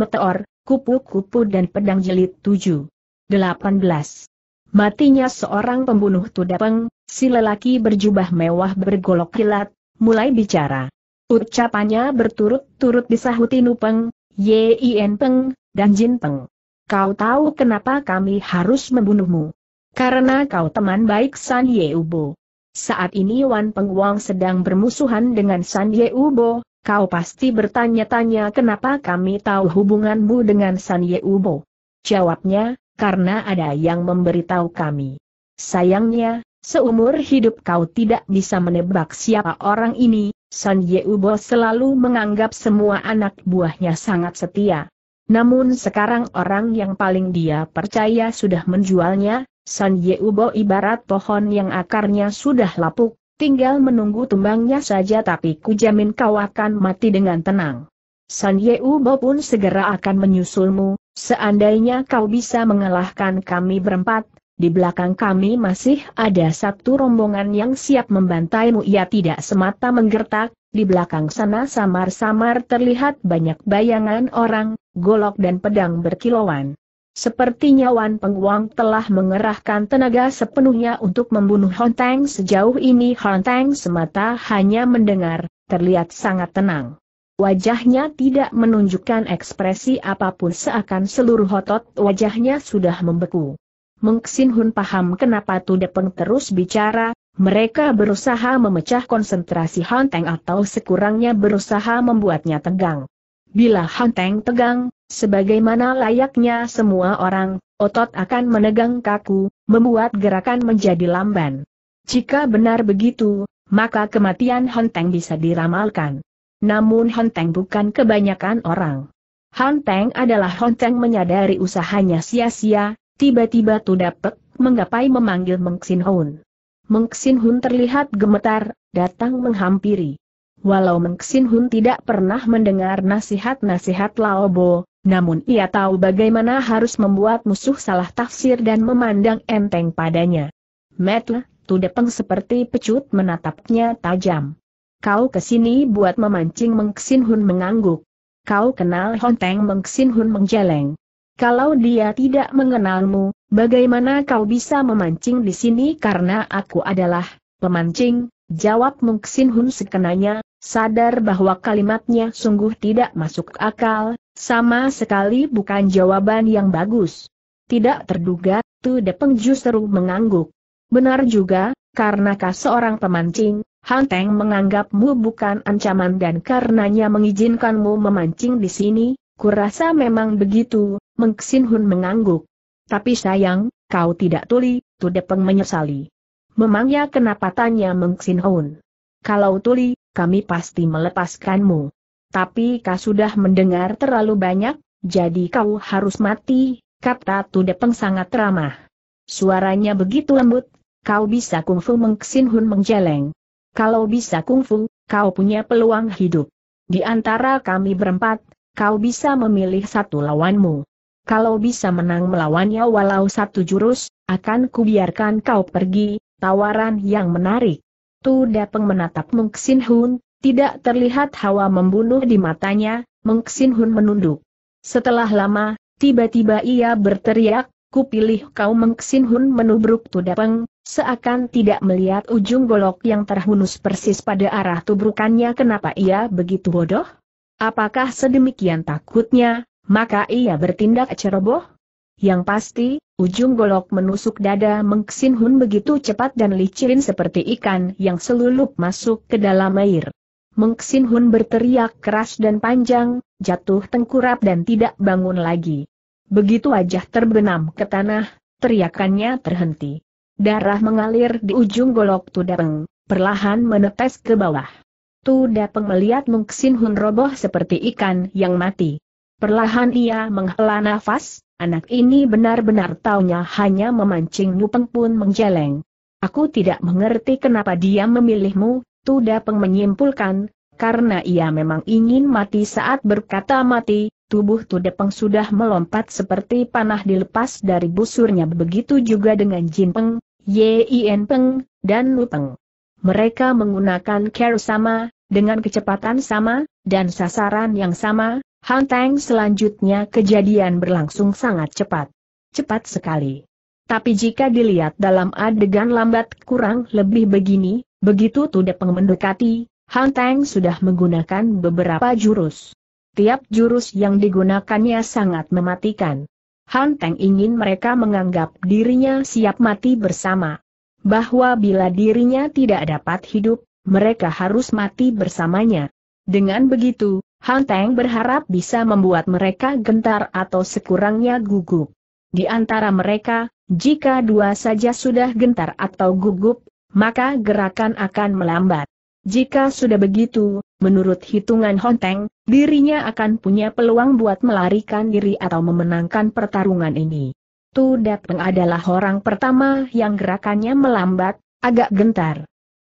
meteor, kupu-kupu dan pedang jelit 7. 18. Matinya seorang pembunuh Tudapeng, si lelaki berjubah mewah bergolok kilat, mulai bicara. Ucapannya berturut-turut disahuti Nupeng, Yin Peng, dan Jin Peng. Kau tahu kenapa kami harus membunuhmu? Karena kau teman baik San Yeubo. Saat ini Wan Peng sedang bermusuhan dengan San Yeubo, Kau pasti bertanya-tanya kenapa kami tahu hubunganmu dengan San Yeubo. Jawabnya, karena ada yang memberitahu kami. Sayangnya, seumur hidup kau tidak bisa menebak siapa orang ini, San Yeubo selalu menganggap semua anak buahnya sangat setia. Namun sekarang orang yang paling dia percaya sudah menjualnya, San Yeubo ibarat pohon yang akarnya sudah lapuk, Tinggal menunggu tumbangnya saja tapi kujamin kau akan mati dengan tenang. San Yeu Bo pun segera akan menyusulmu, seandainya kau bisa mengalahkan kami berempat, di belakang kami masih ada satu rombongan yang siap membantaimu ia tidak semata menggertak, di belakang sana samar-samar terlihat banyak bayangan orang, golok dan pedang berkilauan. Sepertinya Wan Pengwang telah mengerahkan tenaga sepenuhnya untuk membunuh Honteng sejauh ini Honteng semata hanya mendengar, terlihat sangat tenang. Wajahnya tidak menunjukkan ekspresi apapun seakan seluruh otot wajahnya sudah membeku. Xin Hun paham kenapa Tudepeng terus bicara, mereka berusaha memecah konsentrasi Honteng atau sekurangnya berusaha membuatnya tegang. Bila Honteng tegang, Sebagaimana layaknya semua orang, otot akan menegang kaku, membuat gerakan menjadi lamban. Jika benar begitu, maka kematian Honteng bisa diramalkan. Namun Honteng bukan kebanyakan orang. Honteng adalah Honteng menyadari usahanya sia-sia, tiba-tiba dapet, menggapai memanggil Mengxinhun. Mengxinhun terlihat gemetar, datang menghampiri. Walau Mengxinhun tidak pernah mendengar nasihat-nasihat Laobo, namun ia tahu bagaimana harus membuat musuh salah tafsir dan memandang enteng padanya. Metle, Tudepeng seperti pecut menatapnya tajam. Kau kesini buat memancing Mengxin Hun mengangguk. Kau kenal Honteng Mengxin Hun menjeleng. Kalau dia tidak mengenalmu, bagaimana kau bisa memancing di sini karena aku adalah pemancing, Jawab Mengxin Hun sekenanya, sadar bahwa kalimatnya sungguh tidak masuk akal, sama sekali bukan jawaban yang bagus. Tidak terduga, Tu Depeng justru mengangguk. Benar juga, karena kau seorang pemancing, Han Teng menganggapmu bukan ancaman dan karenanya mengizinkanmu memancing di sini, kurasa memang begitu, Meng Xin Hun mengangguk. Tapi sayang, kau tidak tuli, Tu Depeng menyesali. Memangnya kenapa tanya Meng Xin Hun? Kalau tuli, kami pasti melepaskanmu. Tapi kau sudah mendengar terlalu banyak, jadi kau harus mati, kata Tudepeng sangat ramah. Suaranya begitu lembut, kau bisa kungfu mengksin hun menjeleng. Kalau bisa kungfu, kau punya peluang hidup. Di antara kami berempat, kau bisa memilih satu lawanmu. Kalau bisa menang melawannya walau satu jurus, akan kubiarkan kau pergi, tawaran yang menarik. Tu Dapeng menatap Mungksin Hun, tidak terlihat hawa membunuh di matanya, Mengxin Hun menunduk. Setelah lama, tiba-tiba ia berteriak, kupilih kau Mengxin Hun menubruk Tudapeng, seakan tidak melihat ujung golok yang terhunus persis pada arah tubrukannya kenapa ia begitu bodoh? Apakah sedemikian takutnya, maka ia bertindak ceroboh? Yang pasti, ujung golok menusuk dada Mengxin Hun begitu cepat dan licin seperti ikan yang selulup masuk ke dalam air. Mengxin Hun berteriak keras dan panjang, jatuh tengkurap dan tidak bangun lagi. Begitu wajah terbenam ke tanah, teriakannya terhenti. Darah mengalir di ujung golok Tudapeng, perlahan menetes ke bawah. Tudapeng melihat Mengxin Hun roboh seperti ikan yang mati. Perlahan ia menghela nafas, anak ini benar-benar taunya hanya memancing Nupeng pun menjeleng. Aku tidak mengerti kenapa dia memilihmu, Tu Dapeng menyimpulkan, karena ia memang ingin mati saat berkata mati, tubuh Tu Dapeng sudah melompat seperti panah dilepas dari busurnya begitu juga dengan Jin Peng, Yin Peng, dan Lu Peng. Mereka menggunakan care sama, dengan kecepatan sama, dan sasaran yang sama, Hanteng selanjutnya kejadian berlangsung sangat cepat. Cepat sekali. Tapi jika dilihat dalam adegan lambat kurang lebih begini, Begitu Tudepeng mendekati, Han Teng sudah menggunakan beberapa jurus. Tiap jurus yang digunakannya sangat mematikan. Han Teng ingin mereka menganggap dirinya siap mati bersama. Bahwa bila dirinya tidak dapat hidup, mereka harus mati bersamanya. Dengan begitu, Han Teng berharap bisa membuat mereka gentar atau sekurangnya gugup. Di antara mereka, jika dua saja sudah gentar atau gugup, maka gerakan akan melambat. Jika sudah begitu, menurut hitungan Honteng, dirinya akan punya peluang buat melarikan diri atau memenangkan pertarungan ini. Tu Dapeng adalah orang pertama yang gerakannya melambat, agak gentar.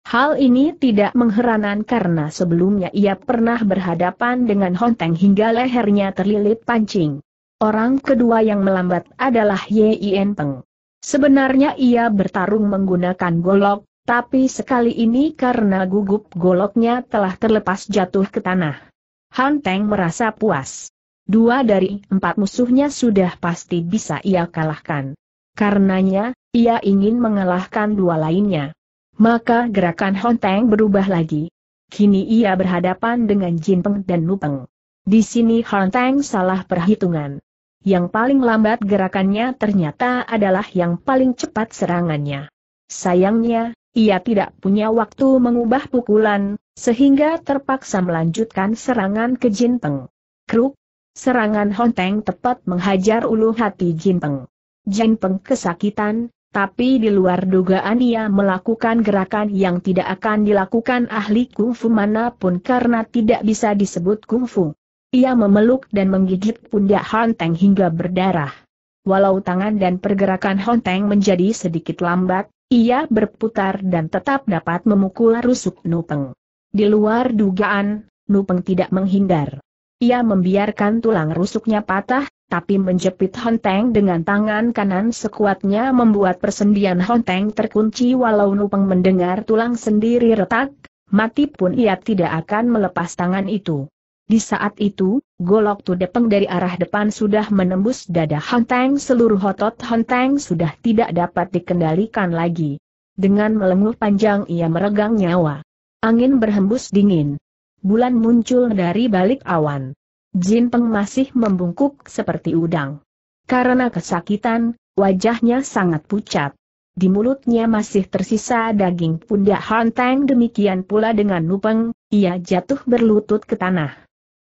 Hal ini tidak mengherankan karena sebelumnya ia pernah berhadapan dengan Honteng hingga lehernya terlilit pancing. Orang kedua yang melambat adalah Yien Peng. Sebenarnya ia bertarung menggunakan golok, tapi sekali ini karena gugup goloknya telah terlepas jatuh ke tanah. Han Teng merasa puas. Dua dari empat musuhnya sudah pasti bisa ia kalahkan. Karenanya, ia ingin mengalahkan dua lainnya. Maka gerakan Han Teng berubah lagi. Kini ia berhadapan dengan Jin Peng dan Nupeng. Di sini Han Teng salah perhitungan. Yang paling lambat gerakannya ternyata adalah yang paling cepat serangannya. Sayangnya, ia tidak punya waktu mengubah pukulan, sehingga terpaksa melanjutkan serangan ke Jinpeng. Kruk! Serangan Honteng tepat menghajar ulu hati Jinpeng. Jinpeng kesakitan, tapi di luar dugaan ia melakukan gerakan yang tidak akan dilakukan ahli kungfu manapun karena tidak bisa disebut kungfu. Ia memeluk dan menggigit pundak Honteng hingga berdarah. Walau tangan dan pergerakan Honteng menjadi sedikit lambat, ia berputar dan tetap dapat memukul rusuk Nupeng. Di luar dugaan, Nupeng tidak menghindar. Ia membiarkan tulang rusuknya patah, tapi menjepit Honteng dengan tangan kanan sekuatnya membuat persendian Honteng terkunci walau Nupeng mendengar tulang sendiri retak, mati pun ia tidak akan melepas tangan itu. Di saat itu, golok tudepeng dari arah depan sudah menembus dada Hanteng seluruh otot Hanteng sudah tidak dapat dikendalikan lagi. Dengan melenguh panjang ia meregang nyawa. Angin berhembus dingin. Bulan muncul dari balik awan. Jin Peng masih membungkuk seperti udang. Karena kesakitan, wajahnya sangat pucat. Di mulutnya masih tersisa daging pundak Hanteng demikian pula dengan Nupeng, ia jatuh berlutut ke tanah.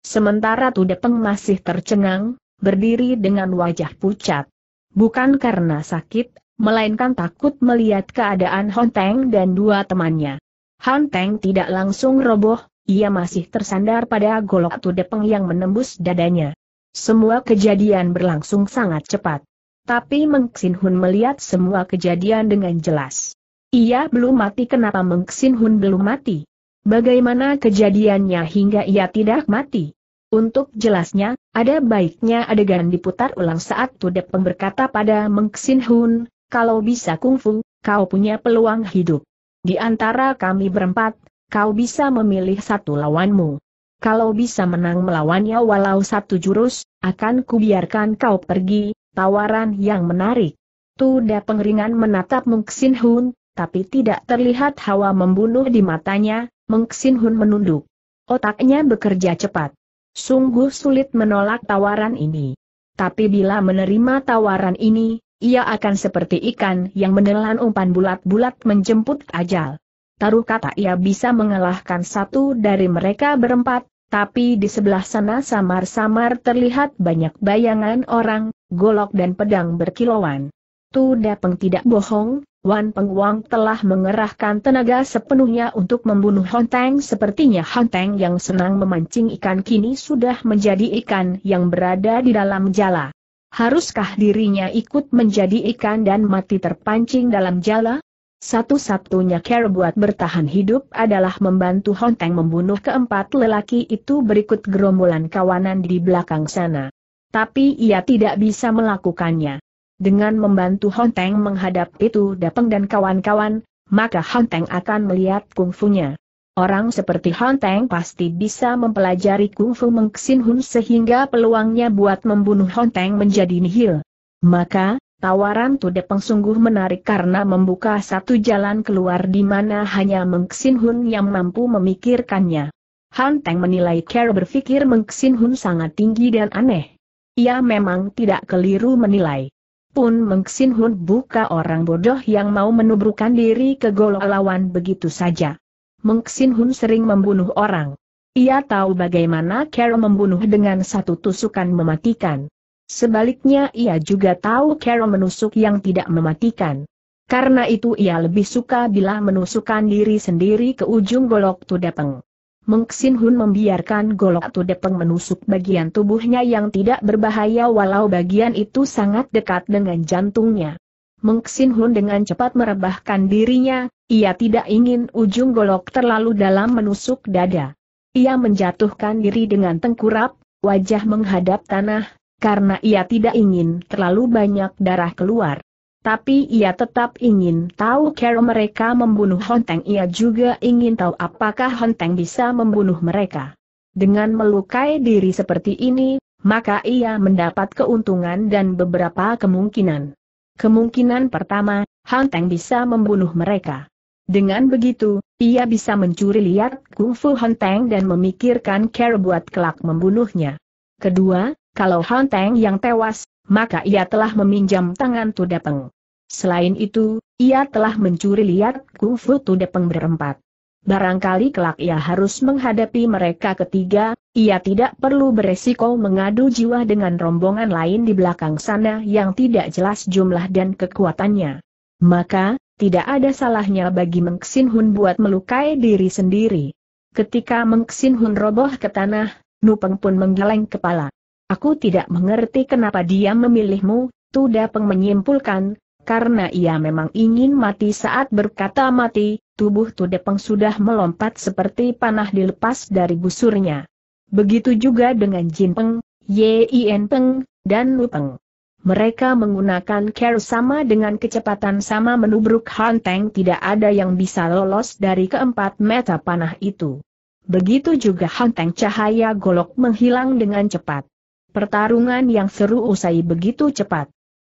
Sementara Tudepeng masih tercengang, berdiri dengan wajah pucat. Bukan karena sakit, melainkan takut melihat keadaan Honteng dan dua temannya. Honteng tidak langsung roboh, ia masih tersandar pada golok Tudepeng yang menembus dadanya. Semua kejadian berlangsung sangat cepat. Tapi Meng Xin Hun melihat semua kejadian dengan jelas. Ia belum mati kenapa Meng Xin Hun belum mati? Bagaimana kejadiannya hingga ia tidak mati? Untuk jelasnya, ada baiknya adegan diputar ulang saat Tudepeng berkata pada Xin Hun, kalau bisa kungfu, kau punya peluang hidup. Di antara kami berempat, kau bisa memilih satu lawanmu. Kalau bisa menang melawannya walau satu jurus, akan kubiarkan kau pergi, tawaran yang menarik. Tuda pengeringan menatap Xin Hun, tapi tidak terlihat hawa membunuh di matanya, Meng Hun menunduk. Otaknya bekerja cepat. Sungguh sulit menolak tawaran ini. Tapi bila menerima tawaran ini, ia akan seperti ikan yang menelan umpan bulat-bulat menjemput ajal. Taruh kata ia bisa mengalahkan satu dari mereka berempat, tapi di sebelah sana samar-samar terlihat banyak bayangan orang, golok dan pedang berkilauan. Tu Dapeng tidak bohong, Wan Pengwang telah mengerahkan tenaga sepenuhnya untuk membunuh Honteng sepertinya Honteng yang senang memancing ikan kini sudah menjadi ikan yang berada di dalam jala. Haruskah dirinya ikut menjadi ikan dan mati terpancing dalam jala? Satu-satunya cara buat bertahan hidup adalah membantu Honteng membunuh keempat lelaki itu berikut gerombolan kawanan di belakang sana. Tapi ia tidak bisa melakukannya. Dengan membantu Honteng menghadap itu Dapeng dan kawan-kawan, maka Honteng akan melihat kungfunya. Orang seperti Honteng pasti bisa mempelajari kungfu Mengsin Hun sehingga peluangnya buat membunuh Honteng menjadi nihil. Maka, tawaran Tudepeng sungguh menarik karena membuka satu jalan keluar di mana hanya Mengsin Hun yang mampu memikirkannya. Honteng menilai Care berpikir Mengsin Hun sangat tinggi dan aneh. Ia memang tidak keliru menilai. Pun Meng Hun buka orang bodoh yang mau menubrukan diri ke golok lawan begitu saja. Meng Hun sering membunuh orang. Ia tahu bagaimana Carol membunuh dengan satu tusukan mematikan. Sebaliknya ia juga tahu Carol menusuk yang tidak mematikan. Karena itu ia lebih suka bila menusukkan diri sendiri ke ujung golok tudapeng. Mengxin Hun membiarkan golok Tudepeng menusuk bagian tubuhnya yang tidak berbahaya walau bagian itu sangat dekat dengan jantungnya. Mengxin Hun dengan cepat merebahkan dirinya, ia tidak ingin ujung golok terlalu dalam menusuk dada. Ia menjatuhkan diri dengan tengkurap, wajah menghadap tanah, karena ia tidak ingin terlalu banyak darah keluar. Tapi ia tetap ingin tahu cara mereka membunuh Honteng. Ia juga ingin tahu apakah Honteng bisa membunuh mereka. Dengan melukai diri seperti ini, maka ia mendapat keuntungan dan beberapa kemungkinan. Kemungkinan pertama, Honteng bisa membunuh mereka. Dengan begitu, ia bisa mencuri lihat kungfu Honteng dan memikirkan cara buat kelak membunuhnya. Kedua, kalau Honteng yang tewas, maka ia telah meminjam tangan Tudapeng. Selain itu, ia telah mencuri lihat kungfu Fu Tudepeng berempat. Barangkali kelak ia harus menghadapi mereka ketiga, ia tidak perlu beresiko mengadu jiwa dengan rombongan lain di belakang sana yang tidak jelas jumlah dan kekuatannya. Maka, tidak ada salahnya bagi Meng Xin Hun buat melukai diri sendiri. Ketika Meng Xin Hun roboh ke tanah, Nupeng pun menggeleng kepala. Aku tidak mengerti kenapa dia memilihmu, Tuda Peng menyimpulkan, karena ia memang ingin mati saat berkata mati, tubuh Tudepeng sudah melompat seperti panah dilepas dari busurnya. Begitu juga dengan Jin Peng, Yin Peng, dan Lu Peng. Mereka menggunakan care sama dengan kecepatan sama menubruk Hanteng tidak ada yang bisa lolos dari keempat meta panah itu. Begitu juga Hanteng cahaya golok menghilang dengan cepat. Pertarungan yang seru usai begitu cepat.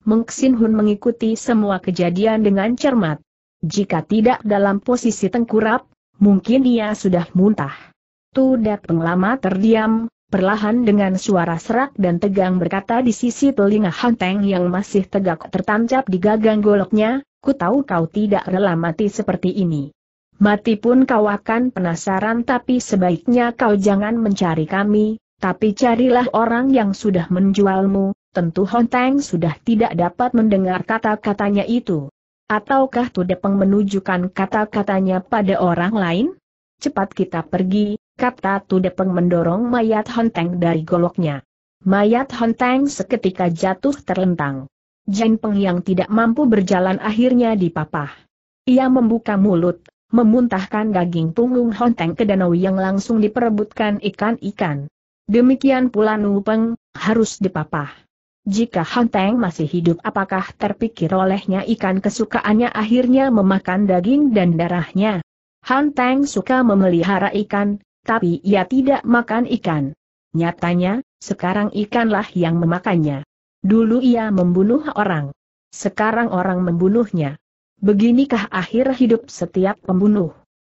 Mengksin Hun mengikuti semua kejadian dengan cermat. Jika tidak dalam posisi tengkurap, mungkin ia sudah muntah. Tudat penglama terdiam, perlahan dengan suara serak dan tegang berkata di sisi telinga Hanteng yang masih tegak tertancap di gagang goloknya, ku tahu kau tidak rela mati seperti ini. Mati pun kau akan penasaran tapi sebaiknya kau jangan mencari kami, tapi carilah orang yang sudah menjualmu, tentu Honteng sudah tidak dapat mendengar kata-katanya itu. Ataukah tu depeng menunjukkan kata-katanya pada orang lain? Cepat kita pergi, kata tu depeng mendorong mayat Honteng dari goloknya. Mayat Honteng seketika jatuh terlentang. Peng yang tidak mampu berjalan akhirnya dipapah. Ia membuka mulut, memuntahkan daging punggung Honteng ke danau yang langsung diperebutkan ikan-ikan. Demikian pula Nu Peng, harus dipapah. Jika Hang Teng masih hidup apakah terpikir olehnya ikan kesukaannya akhirnya memakan daging dan darahnya? Hang Teng suka memelihara ikan, tapi ia tidak makan ikan. Nyatanya, sekarang ikanlah yang memakannya. Dulu ia membunuh orang. Sekarang orang membunuhnya. Beginikah akhir hidup setiap pembunuh?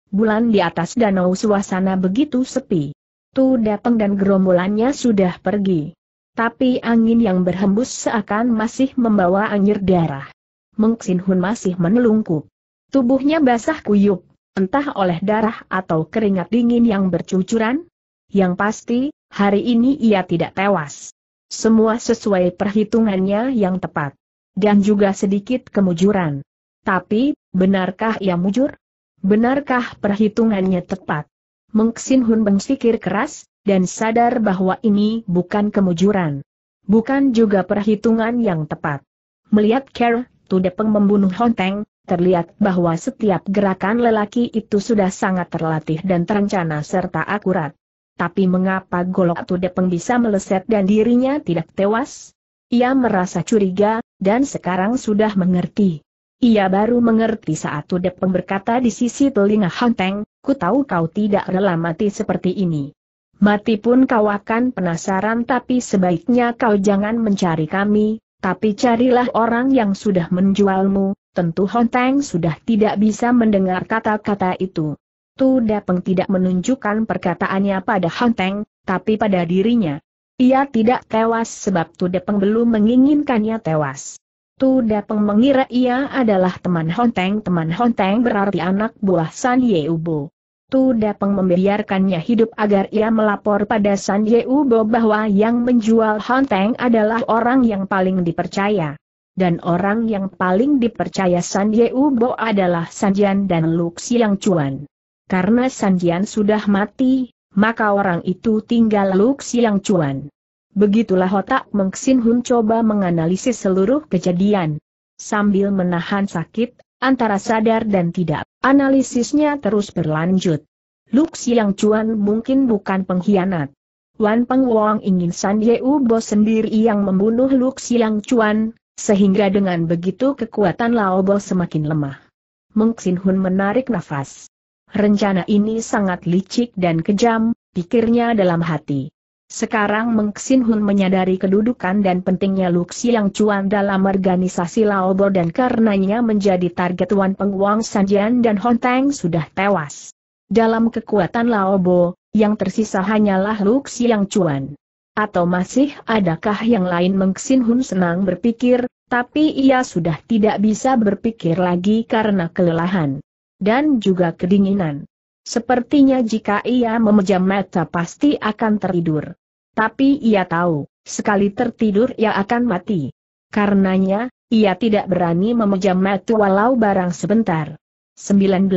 Bulan di atas danau suasana begitu sepi. Tu datang dan gerombolannya sudah pergi. Tapi angin yang berhembus seakan masih membawa anjir darah. Meng Hun masih menelungkup. Tubuhnya basah kuyup, entah oleh darah atau keringat dingin yang bercucuran. Yang pasti, hari ini ia tidak tewas. Semua sesuai perhitungannya yang tepat. Dan juga sedikit kemujuran. Tapi, benarkah ia mujur? Benarkah perhitungannya tepat? Mengsin Hun berpikir keras, dan sadar bahwa ini bukan kemujuran. Bukan juga perhitungan yang tepat. Melihat Kerr, Tudepeng membunuh Honteng, terlihat bahwa setiap gerakan lelaki itu sudah sangat terlatih dan terencana serta akurat. Tapi mengapa golok Tudepeng bisa meleset dan dirinya tidak tewas? Ia merasa curiga, dan sekarang sudah mengerti. Ia baru mengerti saat Tudepeng berkata di sisi telinga honteng, ku tahu kau tidak rela mati seperti ini. Mati pun kau akan penasaran tapi sebaiknya kau jangan mencari kami, tapi carilah orang yang sudah menjualmu, tentu Honteng sudah tidak bisa mendengar kata-kata itu. Tu Dapeng tidak menunjukkan perkataannya pada Honteng, tapi pada dirinya. Ia tidak tewas sebab Tu Dapeng belum menginginkannya tewas. Tu Dapeng mengira ia adalah teman Honteng. Teman Honteng berarti anak buah San Yeubo. Tu Dapeng membiarkannya hidup agar ia melapor pada San Bo bahwa yang menjual Honteng adalah orang yang paling dipercaya. Dan orang yang paling dipercaya San Bo adalah Sanjian dan Luk Chuan. Karena Sanjian sudah mati, maka orang itu tinggal Luk Chuan. Begitulah otak Xin Hun coba menganalisis seluruh kejadian. Sambil menahan sakit, Antara sadar dan tidak, analisisnya terus berlanjut. Luk Siang Chuan mungkin bukan pengkhianat. Wan Peng Wong ingin San Ye Bo sendiri yang membunuh Luk Siang Chuan, sehingga dengan begitu kekuatan Lao Bo semakin lemah. Meng Xin Hun menarik nafas. Rencana ini sangat licik dan kejam, pikirnya dalam hati. Sekarang Meng Xin Hun menyadari kedudukan dan pentingnya Yang Chuan dalam organisasi Laobo dan karenanya menjadi target Wan Peng Wang Sanjian dan Hon Tang sudah tewas. Dalam kekuatan Laobo, yang tersisa hanyalah Yang Chuan. Atau masih adakah yang lain Meng Xin Hun senang berpikir, tapi ia sudah tidak bisa berpikir lagi karena kelelahan. Dan juga kedinginan. Sepertinya jika ia memejam mata pasti akan tertidur. Tapi ia tahu, sekali tertidur ia akan mati. Karenanya, ia tidak berani memejam mata walau barang sebentar. 19.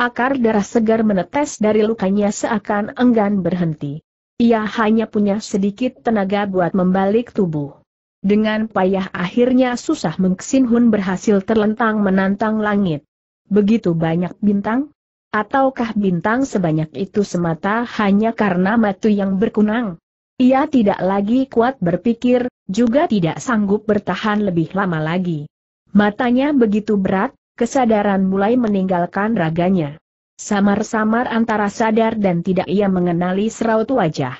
Akar darah segar menetes dari lukanya seakan enggan berhenti. Ia hanya punya sedikit tenaga buat membalik tubuh. Dengan payah akhirnya susah mengksin Hun berhasil terlentang menantang langit. Begitu banyak bintang, Ataukah bintang sebanyak itu semata hanya karena matu yang berkunang? Ia tidak lagi kuat berpikir, juga tidak sanggup bertahan lebih lama lagi. Matanya begitu berat, kesadaran mulai meninggalkan raganya. Samar-samar antara sadar dan tidak ia mengenali seraut wajah.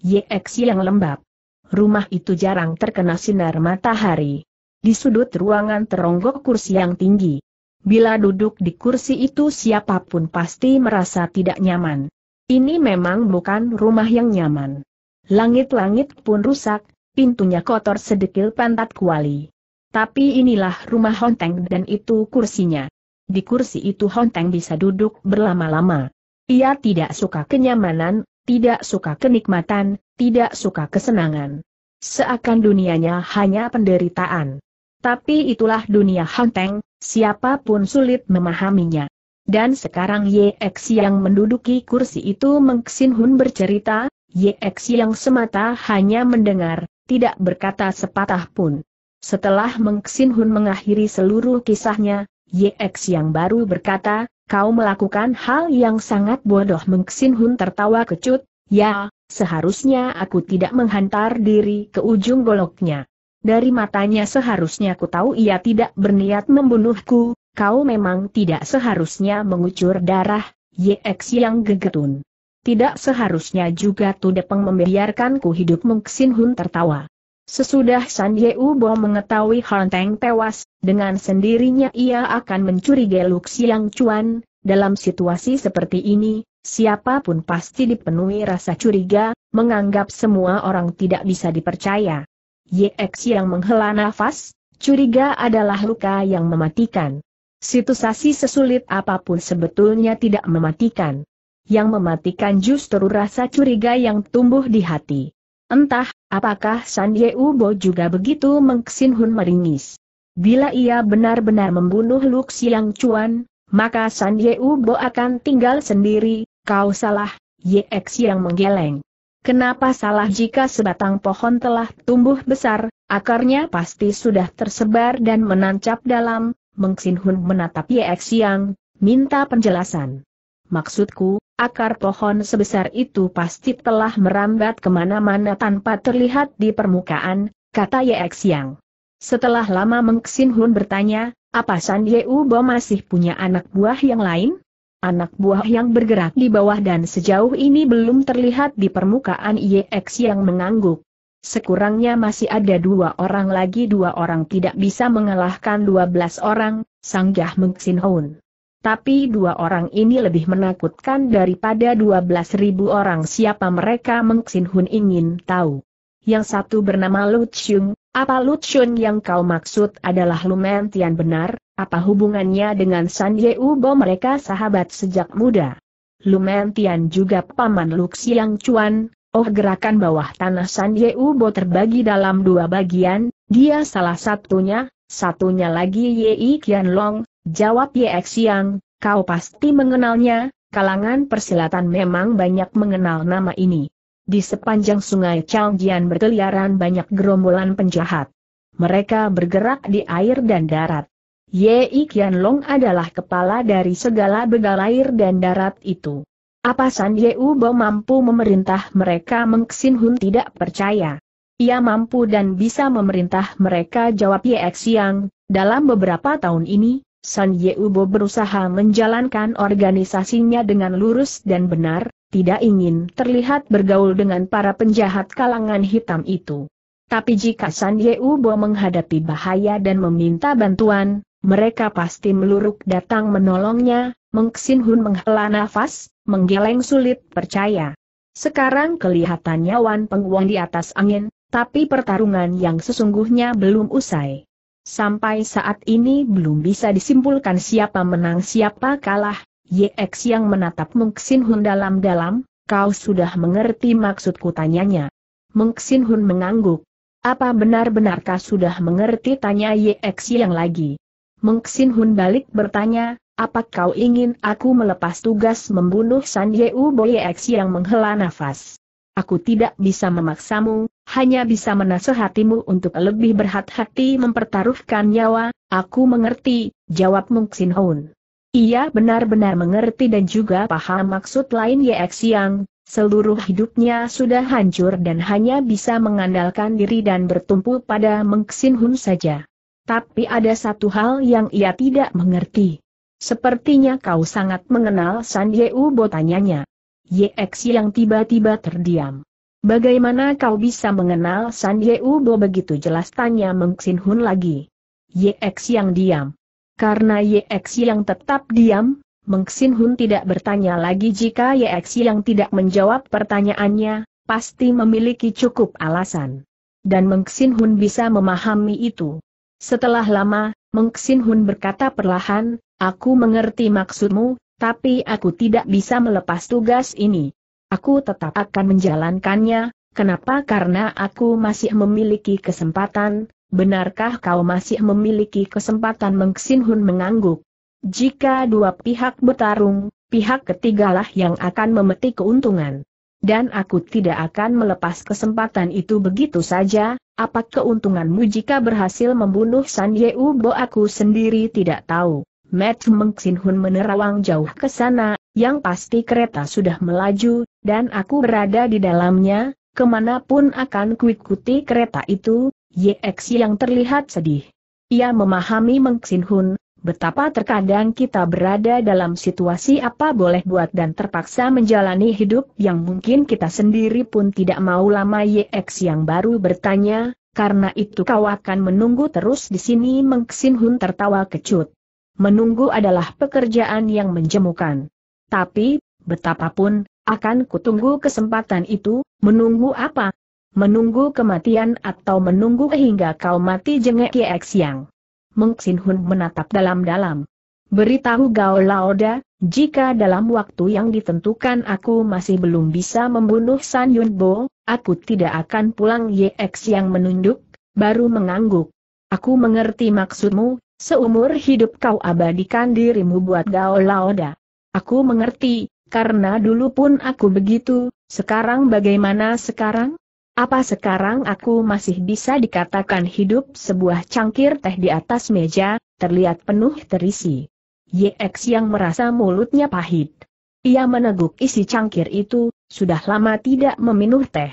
YX yang lembab. Rumah itu jarang terkena sinar matahari. Di sudut ruangan teronggok kursi yang tinggi. Bila duduk di kursi itu siapapun pasti merasa tidak nyaman. Ini memang bukan rumah yang nyaman. Langit-langit pun rusak, pintunya kotor sedikit pantat kuali. Tapi inilah rumah Honteng dan itu kursinya. Di kursi itu Honteng bisa duduk berlama-lama. Ia tidak suka kenyamanan, tidak suka kenikmatan, tidak suka kesenangan. Seakan dunianya hanya penderitaan. Tapi itulah dunia hanteng, siapapun sulit memahaminya. Dan sekarang YX yang menduduki kursi itu Mengksin Hun bercerita, YX yang semata hanya mendengar, tidak berkata sepatah pun. Setelah Mengksin Hun mengakhiri seluruh kisahnya, YX yang baru berkata, kau melakukan hal yang sangat bodoh Mengksin Hun tertawa kecut, ya, seharusnya aku tidak menghantar diri ke ujung goloknya dari matanya seharusnya ku tahu ia tidak berniat membunuhku, kau memang tidak seharusnya mengucur darah, YX yang gegetun. Tidak seharusnya juga Tudepeng membiarkanku hidup Mungsin Hun tertawa. Sesudah San Yeu Bo mengetahui Han Teng tewas, dengan sendirinya ia akan mencurigai Lu Xiang Chuan, dalam situasi seperti ini, siapapun pasti dipenuhi rasa curiga, menganggap semua orang tidak bisa dipercaya. YX yang menghela nafas, curiga adalah luka yang mematikan. Situasi sesulit apapun sebetulnya tidak mematikan. Yang mematikan justru rasa curiga yang tumbuh di hati. Entah, apakah San Ye Ubo juga begitu mengksin Hun meringis. Bila ia benar-benar membunuh Luk Siang Chuan, maka San Ye Ubo akan tinggal sendiri, kau salah, Ye yang menggeleng. Kenapa salah jika sebatang pohon telah tumbuh besar, akarnya pasti sudah tersebar dan menancap dalam, Meng Xin Hun menatap Ye Xiang, minta penjelasan. Maksudku, akar pohon sebesar itu pasti telah merambat kemana-mana tanpa terlihat di permukaan, kata Ye Xiang. Setelah lama Meng Xin Hun bertanya, apa San Yeu Bo masih punya anak buah yang lain? Anak buah yang bergerak di bawah dan sejauh ini belum terlihat di permukaan YX yang mengangguk. Sekurangnya masih ada dua orang lagi dua orang tidak bisa mengalahkan dua belas orang, sanggah Mengsinhoun. Tapi dua orang ini lebih menakutkan daripada dua belas ribu orang siapa mereka Mengsinhoun ingin tahu. Yang satu bernama Lu Chung, apa Lucun yang kau maksud adalah Lumen benar, apa hubungannya dengan San Yeubo mereka sahabat sejak muda? Lumen juga paman Luxiang Chuan, oh gerakan bawah tanah San Yeubo terbagi dalam dua bagian, dia salah satunya, satunya lagi Yei Long, jawab Ye Xiang, kau pasti mengenalnya, kalangan persilatan memang banyak mengenal nama ini. Di sepanjang sungai Changjian berkeliaran banyak gerombolan penjahat. Mereka bergerak di air dan darat. Ye Qianlong adalah kepala dari segala begal air dan darat itu. Apa San Ye Bo mampu memerintah mereka Meng Xin Hun tidak percaya. Ia mampu dan bisa memerintah mereka jawab Ye Xiang, dalam beberapa tahun ini, San Ye Ubo berusaha menjalankan organisasinya dengan lurus dan benar, tidak ingin terlihat bergaul dengan para penjahat kalangan hitam itu. Tapi jika San Yeubo menghadapi bahaya dan meminta bantuan, mereka pasti meluruk datang menolongnya, Meng Xin Hun menghela nafas, menggeleng sulit percaya. Sekarang kelihatannya Wan penguang di atas angin, tapi pertarungan yang sesungguhnya belum usai. Sampai saat ini belum bisa disimpulkan siapa menang siapa kalah, Yex yang menatap Mengsin Hun dalam-dalam, kau sudah mengerti maksudku tanyanya. Mengsin Hun mengangguk. Apa benar-benarkah sudah mengerti tanya Yex yang lagi. Mengsin Hun balik bertanya, apa kau ingin aku melepas tugas membunuh San Yeu Boyex yang menghela nafas? Aku tidak bisa memaksamu, hanya bisa menasehatimu untuk lebih berhati-hati mempertaruhkan nyawa, aku mengerti, jawab Mungsin Hun. Ia benar-benar mengerti dan juga paham maksud lain Ye Xiang, seluruh hidupnya sudah hancur dan hanya bisa mengandalkan diri dan bertumpu pada Meng Xin Hun saja. Tapi ada satu hal yang ia tidak mengerti. Sepertinya kau sangat mengenal San Yeu Bo tanyanya. Ye yang tiba-tiba terdiam. Bagaimana kau bisa mengenal San U Bo begitu jelas tanya Meng Xin Hun lagi. Ye Xiang diam. Karena YX yang tetap diam, Meng Xin Hun tidak bertanya lagi jika YX yang tidak menjawab pertanyaannya, pasti memiliki cukup alasan. Dan Meng Xin Hun bisa memahami itu. Setelah lama, Meng Xin Hun berkata perlahan, aku mengerti maksudmu, tapi aku tidak bisa melepas tugas ini. Aku tetap akan menjalankannya, kenapa karena aku masih memiliki kesempatan, benarkah kau masih memiliki kesempatan mengksin Hun mengangguk? Jika dua pihak bertarung, pihak ketigalah yang akan memetik keuntungan. Dan aku tidak akan melepas kesempatan itu begitu saja, apa keuntunganmu jika berhasil membunuh San Ye Bo aku sendiri tidak tahu. Matt Mengsin Hun menerawang jauh ke sana, yang pasti kereta sudah melaju, dan aku berada di dalamnya, kemanapun akan kuikuti kereta itu, YX yang terlihat sedih. Ia memahami Meng Hun, betapa terkadang kita berada dalam situasi apa boleh buat dan terpaksa menjalani hidup yang mungkin kita sendiri pun tidak mau lama YX yang baru bertanya, karena itu kau akan menunggu terus di sini Meng Hun tertawa kecut. Menunggu adalah pekerjaan yang menjemukan. Tapi, betapapun, akan kutunggu kesempatan itu, menunggu apa, Menunggu kematian atau menunggu hingga kau mati jengek Kiek Siang. Meng Xin Hun menatap dalam-dalam. Beritahu Gao Laoda, jika dalam waktu yang ditentukan aku masih belum bisa membunuh San Yun Bo, aku tidak akan pulang YX yang menunduk, baru mengangguk. Aku mengerti maksudmu, seumur hidup kau abadikan dirimu buat Gao Laoda. Aku mengerti, karena dulu pun aku begitu, sekarang bagaimana sekarang? Apa sekarang aku masih bisa dikatakan hidup sebuah cangkir teh di atas meja, terlihat penuh terisi. YX yang merasa mulutnya pahit. Ia meneguk isi cangkir itu, sudah lama tidak meminum teh.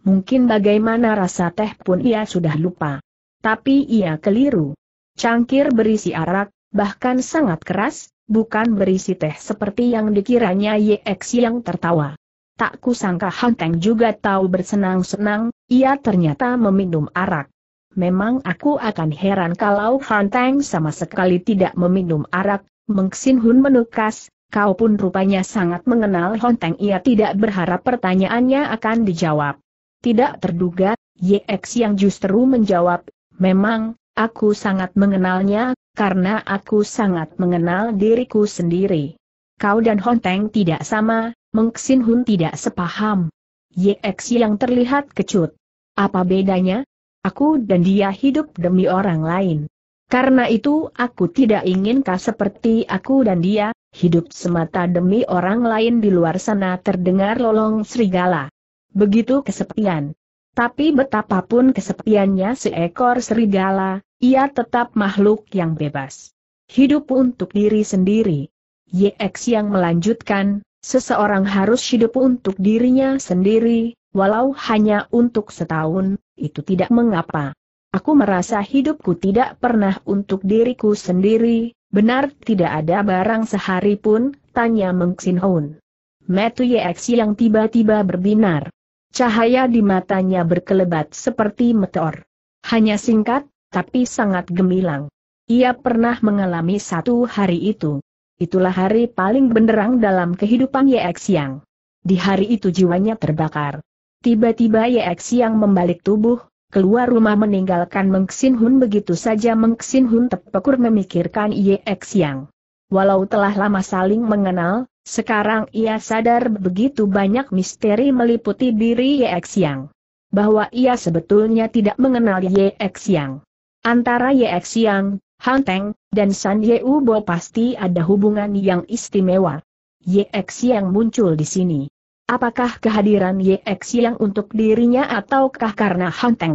Mungkin bagaimana rasa teh pun ia sudah lupa. Tapi ia keliru. Cangkir berisi arak, bahkan sangat keras, bukan berisi teh seperti yang dikiranya YX yang tertawa. Tak kusangka Teng juga tahu bersenang-senang, ia ternyata meminum arak. Memang aku akan heran kalau Teng sama sekali tidak meminum arak, Mengsin Hun menukas, kau pun rupanya sangat mengenal Teng ia tidak berharap pertanyaannya akan dijawab. Tidak terduga, YX yang justru menjawab, memang, aku sangat mengenalnya, karena aku sangat mengenal diriku sendiri. Kau dan Honteng tidak sama, Xin Hun tidak sepaham. YX yang terlihat kecut. Apa bedanya? Aku dan dia hidup demi orang lain. Karena itu aku tidak ingin kau seperti aku dan dia, hidup semata demi orang lain di luar sana terdengar lolong serigala. Begitu kesepian. Tapi betapapun kesepiannya seekor serigala, ia tetap makhluk yang bebas. Hidup untuk diri sendiri. YX yang melanjutkan, seseorang harus hidup untuk dirinya sendiri, walau hanya untuk setahun, itu tidak mengapa. Aku merasa hidupku tidak pernah untuk diriku sendiri, benar tidak ada barang sehari pun, tanya Meng Xinhun. Metu YX yang tiba-tiba berbinar. Cahaya di matanya berkelebat seperti meteor. Hanya singkat, tapi sangat gemilang. Ia pernah mengalami satu hari itu. Itulah hari paling benderang dalam kehidupan YX Yang. Di hari itu jiwanya terbakar. Tiba-tiba YX Yang membalik tubuh, keluar rumah meninggalkan Meng Xin Hun begitu saja Meng Xin Hun terpekur memikirkan YX Yang. Walau telah lama saling mengenal, sekarang ia sadar begitu banyak misteri meliputi diri YX Yang. Bahwa ia sebetulnya tidak mengenal YX Yang. Antara YX Yang, Han Teng, dan San Ye Ubo pasti ada hubungan yang istimewa. YX yang muncul di sini. Apakah kehadiran YX yang untuk dirinya ataukah karena Han Teng?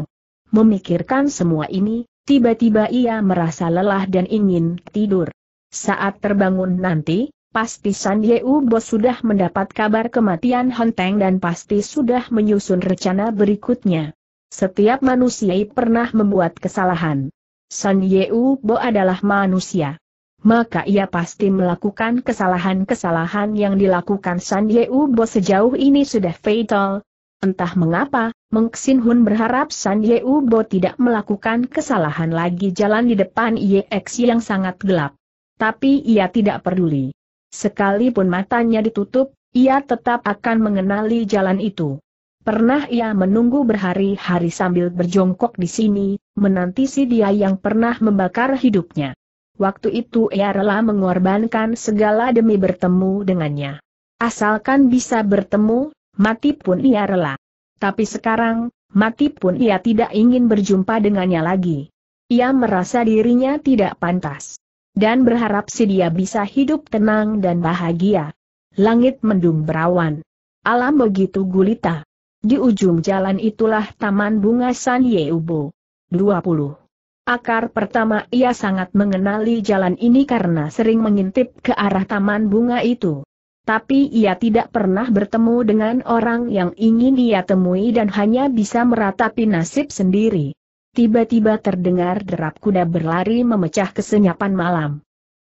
Memikirkan semua ini, tiba-tiba ia merasa lelah dan ingin tidur. Saat terbangun nanti, pasti San Ye Ubo sudah mendapat kabar kematian Han Teng dan pasti sudah menyusun rencana berikutnya. Setiap manusia pernah membuat kesalahan. San Yeu Bo adalah manusia. Maka ia pasti melakukan kesalahan-kesalahan yang dilakukan San Yeu Bo sejauh ini sudah fatal. Entah mengapa, Meng Xin Hun berharap San Yeu Bo tidak melakukan kesalahan lagi jalan di depan IEX yang sangat gelap. Tapi ia tidak peduli. Sekalipun matanya ditutup, ia tetap akan mengenali jalan itu. Pernah ia menunggu berhari-hari sambil berjongkok di sini, menanti si dia yang pernah membakar hidupnya. Waktu itu ia rela mengorbankan segala demi bertemu dengannya. Asalkan bisa bertemu, mati pun ia rela. Tapi sekarang, mati pun ia tidak ingin berjumpa dengannya lagi. Ia merasa dirinya tidak pantas. Dan berharap si dia bisa hidup tenang dan bahagia. Langit mendung berawan. Alam begitu gulita. Di ujung jalan itulah Taman Bunga San Yeubo. 20. Akar pertama ia sangat mengenali jalan ini karena sering mengintip ke arah taman bunga itu. Tapi ia tidak pernah bertemu dengan orang yang ingin ia temui dan hanya bisa meratapi nasib sendiri. Tiba-tiba terdengar derap kuda berlari memecah kesenyapan malam.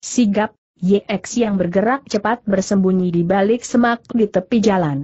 Sigap, YX yang bergerak cepat bersembunyi di balik semak di tepi jalan.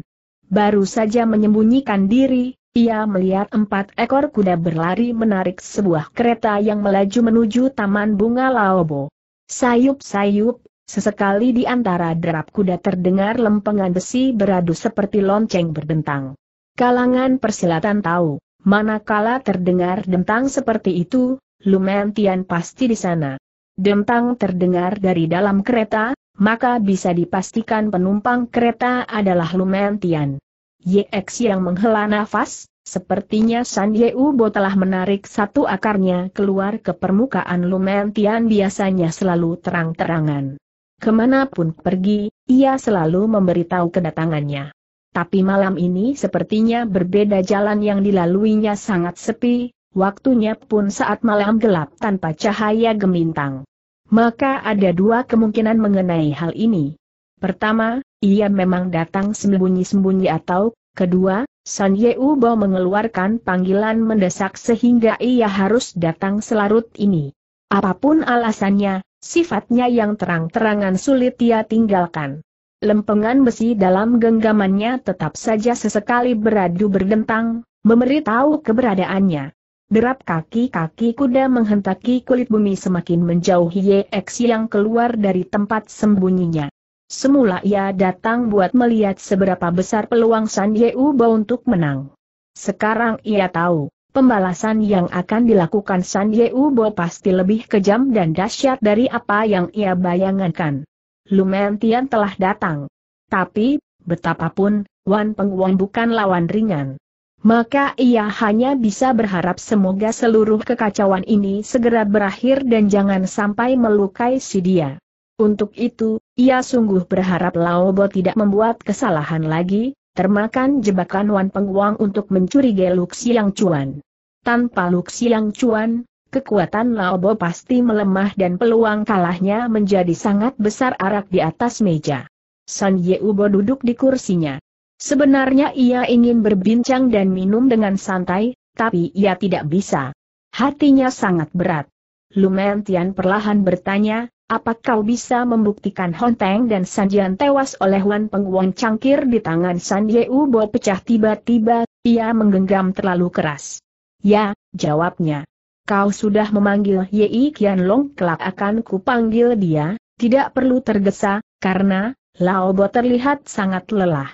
Baru saja menyembunyikan diri, ia melihat empat ekor kuda berlari menarik sebuah kereta yang melaju menuju Taman Bunga Laobo. Sayup-sayup, sesekali di antara derap kuda terdengar lempengan besi beradu seperti lonceng berdentang. Kalangan persilatan tahu, manakala terdengar dentang seperti itu, Lumentian pasti di sana. Dentang terdengar dari dalam kereta, maka bisa dipastikan penumpang kereta adalah Lumen Tian. YX yang menghela nafas, sepertinya San Ubo telah menarik satu akarnya keluar ke permukaan Lumen Tian biasanya selalu terang-terangan. Kemanapun pergi, ia selalu memberitahu kedatangannya. Tapi malam ini sepertinya berbeda jalan yang dilaluinya sangat sepi, waktunya pun saat malam gelap tanpa cahaya gemintang. Maka ada dua kemungkinan mengenai hal ini. Pertama, ia memang datang sembunyi-sembunyi atau, kedua, San Yeu Bo mengeluarkan panggilan mendesak sehingga ia harus datang selarut ini. Apapun alasannya, sifatnya yang terang-terangan sulit ia tinggalkan. Lempengan besi dalam genggamannya tetap saja sesekali beradu berdentang, memberitahu keberadaannya. Derap kaki-kaki kuda menghentaki kulit bumi semakin menjauhi Ye yang keluar dari tempat sembunyinya. Semula ia datang buat melihat seberapa besar peluang San Yeuba untuk menang. Sekarang ia tahu, pembalasan yang akan dilakukan San Yeuba pasti lebih kejam dan dahsyat dari apa yang ia bayangkan. Lumen Tian telah datang. Tapi, betapapun, Wan Wong bukan lawan ringan maka ia hanya bisa berharap semoga seluruh kekacauan ini segera berakhir dan jangan sampai melukai si dia. Untuk itu, ia sungguh berharap Laobo tidak membuat kesalahan lagi, termakan jebakan Wan Penguang untuk mencurigai Luxi Yang Cuan. Tanpa Luxi Yang Cuan, kekuatan Laobo pasti melemah dan peluang kalahnya menjadi sangat besar arak di atas meja. San Yeubo duduk di kursinya. Sebenarnya ia ingin berbincang dan minum dengan santai, tapi ia tidak bisa. Hatinya sangat berat. Tian perlahan bertanya, "Apakah kau bisa membuktikan Honteng dan Sanjian tewas oleh Wan Pengwon cangkir di tangan San Yeu Bo pecah tiba-tiba, ia menggenggam terlalu keras. Ya, jawabnya. Kau sudah memanggil Yei Long kelak akan kupanggil dia, tidak perlu tergesa, karena, Lao Bo terlihat sangat lelah.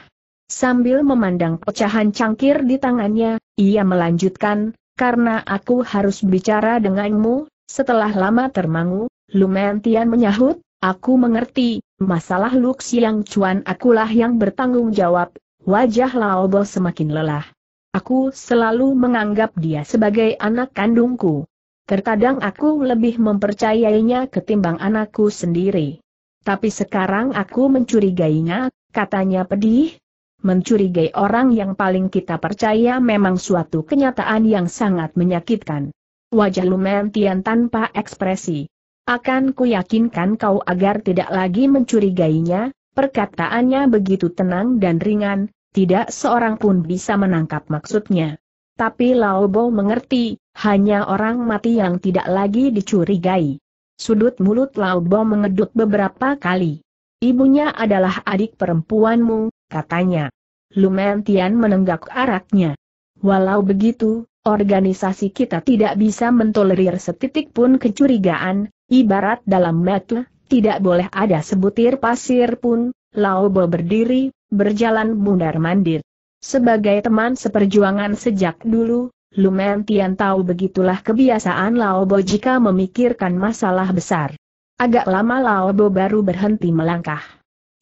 Sambil memandang pecahan cangkir di tangannya, ia melanjutkan, karena aku harus bicara denganmu, setelah lama termangu, Lumentian menyahut, aku mengerti, masalah Luxiang Chuan akulah yang bertanggung jawab, wajah Laobo semakin lelah. Aku selalu menganggap dia sebagai anak kandungku. Terkadang aku lebih mempercayainya ketimbang anakku sendiri. Tapi sekarang aku mencurigainya, katanya pedih, mencurigai orang yang paling kita percaya memang suatu kenyataan yang sangat menyakitkan. Wajah Lumen tanpa ekspresi. Akan kuyakinkan kau agar tidak lagi mencurigainya, perkataannya begitu tenang dan ringan, tidak seorang pun bisa menangkap maksudnya. Tapi Laobo mengerti, hanya orang mati yang tidak lagi dicurigai. Sudut mulut Laobo mengedut beberapa kali. Ibunya adalah adik perempuanmu, katanya. Lumentian menenggak araknya. Walau begitu, organisasi kita tidak bisa mentolerir setitik pun kecurigaan, ibarat dalam metu, tidak boleh ada sebutir pasir pun, Laobo berdiri, berjalan bundar mandir Sebagai teman seperjuangan sejak dulu, Lumentian tahu begitulah kebiasaan Laobo jika memikirkan masalah besar. Agak lama Laobo baru berhenti melangkah.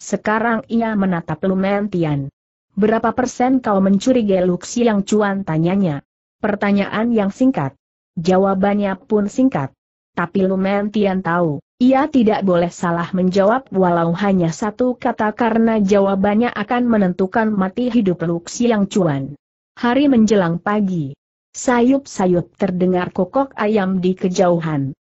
Sekarang ia menatap Tian. Berapa persen kau mencuri Geluk yang cuan tanyanya? Pertanyaan yang singkat. Jawabannya pun singkat. Tapi Tian tahu, ia tidak boleh salah menjawab walau hanya satu kata karena jawabannya akan menentukan mati hidup Luk yang cuan. Hari menjelang pagi. Sayup-sayup terdengar kokok ayam di kejauhan.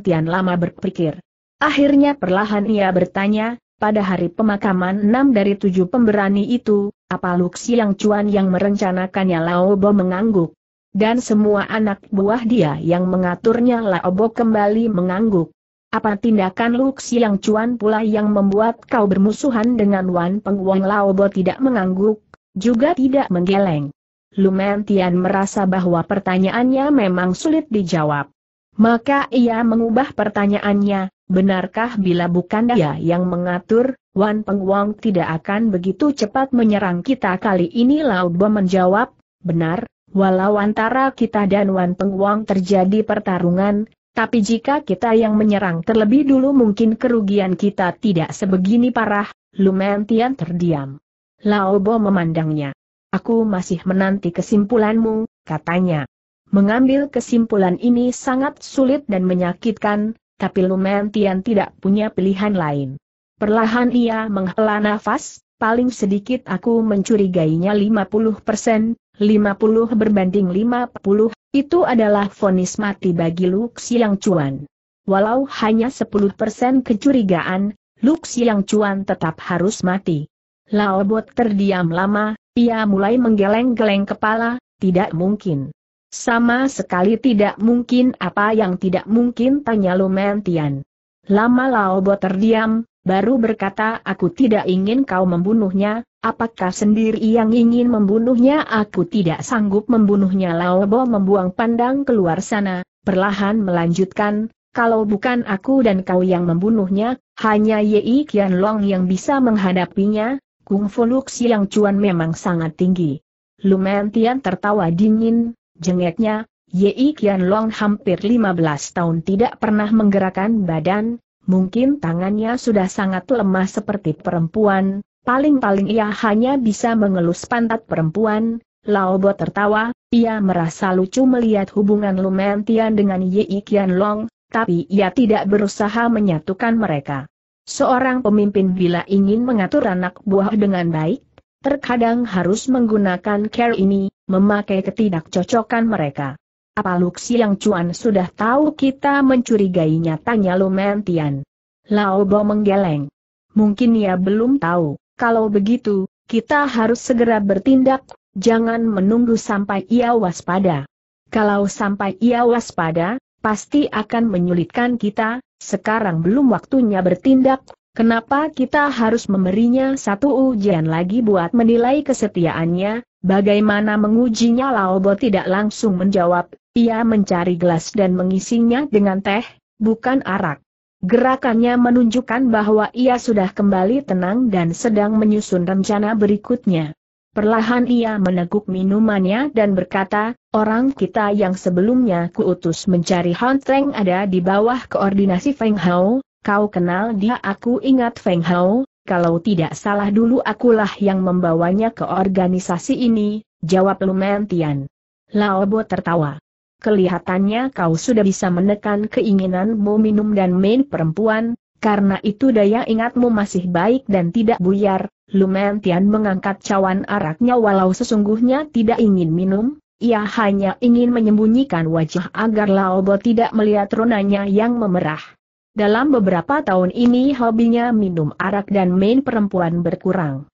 Tian lama berpikir. Akhirnya perlahan ia bertanya, pada hari pemakaman enam dari tujuh pemberani itu, apa yang Cuan yang merencanakannya Laobo mengangguk. Dan semua anak buah dia yang mengaturnya Laobo kembali mengangguk. Apa tindakan luksi yang Cuan pula yang membuat kau bermusuhan dengan Wan Peng Laobo tidak mengangguk, juga tidak menggeleng. Lumen Tian merasa bahwa pertanyaannya memang sulit dijawab. Maka ia mengubah pertanyaannya, Benarkah bila bukan dia yang mengatur, Wan Peng tidak akan begitu cepat menyerang kita kali ini Lao Bo menjawab, benar, walau antara kita dan Wan Peng terjadi pertarungan, tapi jika kita yang menyerang terlebih dulu mungkin kerugian kita tidak sebegini parah, Lumen Tian terdiam. Lao Bo memandangnya. Aku masih menanti kesimpulanmu, katanya. Mengambil kesimpulan ini sangat sulit dan menyakitkan, tapi Lumen Tian tidak punya pilihan lain. Perlahan ia menghela nafas, paling sedikit aku mencurigainya 50 persen, 50 berbanding 50, itu adalah vonis mati bagi Lux Yang Cuan. Walau hanya 10 persen kecurigaan, Lux Yang Cuan tetap harus mati. Laobot terdiam lama, ia mulai menggeleng-geleng kepala, tidak mungkin. Sama sekali tidak mungkin apa yang tidak mungkin tanya Tian. Lama Laobo terdiam, baru berkata aku tidak ingin kau membunuhnya, apakah sendiri yang ingin membunuhnya aku tidak sanggup membunuhnya Laobo membuang pandang keluar sana, perlahan melanjutkan, kalau bukan aku dan kau yang membunuhnya, hanya Yei Qian Long yang bisa menghadapinya, Kung Fu Lux yang cuan memang sangat tinggi. Tian tertawa dingin, Jengeknya, Yei Long hampir 15 tahun tidak pernah menggerakkan badan, mungkin tangannya sudah sangat lemah seperti perempuan, paling-paling ia hanya bisa mengelus pantat perempuan, Lao Bo tertawa, ia merasa lucu melihat hubungan Lumentian dengan Yi Long, tapi ia tidak berusaha menyatukan mereka. Seorang pemimpin bila ingin mengatur anak buah dengan baik, Terkadang harus menggunakan care ini, memakai ketidakcocokan mereka. Apa Luxi yang cuan sudah tahu kita mencurigainya tanya Lumentian. Lao Bo menggeleng. Mungkin ia belum tahu, kalau begitu, kita harus segera bertindak, jangan menunggu sampai ia waspada. Kalau sampai ia waspada, pasti akan menyulitkan kita, sekarang belum waktunya bertindak, Kenapa kita harus memberinya satu ujian lagi buat menilai kesetiaannya, bagaimana mengujinya Laobo tidak langsung menjawab, ia mencari gelas dan mengisinya dengan teh, bukan arak. Gerakannya menunjukkan bahwa ia sudah kembali tenang dan sedang menyusun rencana berikutnya. Perlahan ia meneguk minumannya dan berkata, orang kita yang sebelumnya kuutus mencari Han Teng ada di bawah koordinasi Feng Hao, Kau kenal dia aku ingat Feng Hao, kalau tidak salah dulu akulah yang membawanya ke organisasi ini, jawab Lumen Tian. Lao Bo tertawa. Kelihatannya kau sudah bisa menekan keinginanmu minum dan main perempuan, karena itu daya ingatmu masih baik dan tidak buyar, Tian mengangkat cawan araknya walau sesungguhnya tidak ingin minum, ia hanya ingin menyembunyikan wajah agar Lao Bo tidak melihat ronanya yang memerah. Dalam beberapa tahun ini hobinya minum arak dan main perempuan berkurang.